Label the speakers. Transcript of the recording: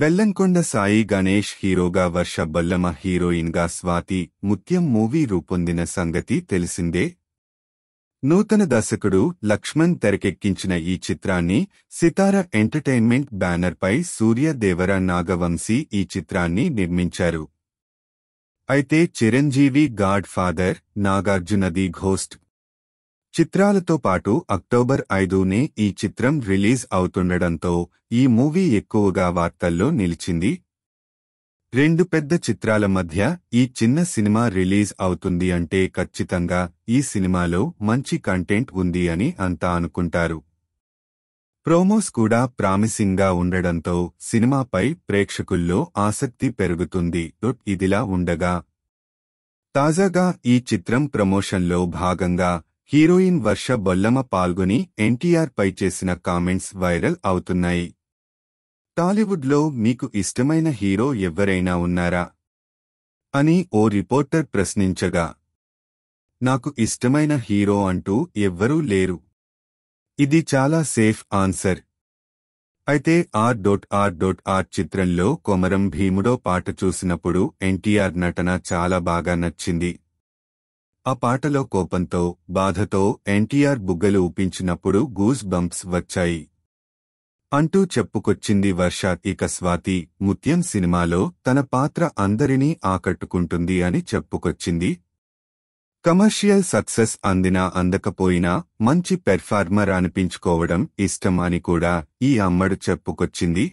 Speaker 1: బెల్లంకొండ సాయి గణేష్ హీరోగా వర్ష బల్లమ హీరోయిన్గా స్వాతి ముత్యం మూవీ రూపొందిన సంగతి తెలిసిందే నూతన దర్శకుడు లక్ష్మణ్ తెరకెక్కించిన ఈ చిత్రాన్ని సితార ఎంటర్టైన్మెంట్ బ్యానర్పై సూర్య దేవర నాగవంశీ ఈ చిత్రాన్ని నిర్మించారు అయితే చిరంజీవి గాడ్ ఫాదర్ నాగార్జునది ఘోస్ట్ చిత్రాలతో పాటు అక్టోబర్ ఐదునే ఈ చిత్రం రిలీజ్ అవుతుండడంతో ఈ మూవీ ఎక్కువగా వార్తల్లో నిలిచింది రెండు పెద్ద చిత్రాల మధ్య ఈ చిన్న సినిమా రిలీజ్ అవుతుంది అంటే ఖచ్చితంగా ఈ సినిమాలో మంచి కంటెంట్ ఉంది అని అంతా అనుకుంటారు ప్రోమోస్ కూడా ప్రామిసింగ్గా ఉండడంతో సినిమాపై ప్రేక్షకుల్లో ఆసక్తి పెరుగుతుంది ఇదిలా ఉండగా తాజాగా ఈ చిత్రం ప్రమోషన్లో భాగంగా హీరోయిన్ వర్ష బొల్లమ పాల్గొని పై చేసిన కామెంట్స్ వైరల్ అవుతున్నాయి టాలీవుడ్లో మీకు ఇష్టమైన హీరో ఎవరైనా ఉన్నారా అని ఓ రిపోర్టర్ ప్రశ్నించగా నాకు ఇష్టమైన హీరో అంటూ ఎవ్వరూ లేరు ఇది చాలా సేఫ్ ఆన్సర్ అయితే R dot R dot R చిత్రంలో కొమరం భీముడో పాట చూసినప్పుడు ఎన్టీఆర్ నటన చాలా బాగా నచ్చింది ఆ పాటలో కోపంతో బాధతో ఎన్టీఆర్ బుగ్గలు ఊపించినప్పుడు గూజ్ బంప్స్ వచ్చాయి అంటూ చెప్పుకొచ్చింది వర్ష ఇక స్వాతి ముత్యం సినిమాలో తన పాత్ర అందరినీ ఆకట్టుకుంటుంది అని చెప్పుకొచ్చింది కమర్షియల్ సక్సెస్ అందినా అందకపోయినా మంచి పెర్ఫార్మర్ అనిపించుకోవడం ఇష్టం అని కూడా ఈ అమ్మడు చెప్పుకొచ్చింది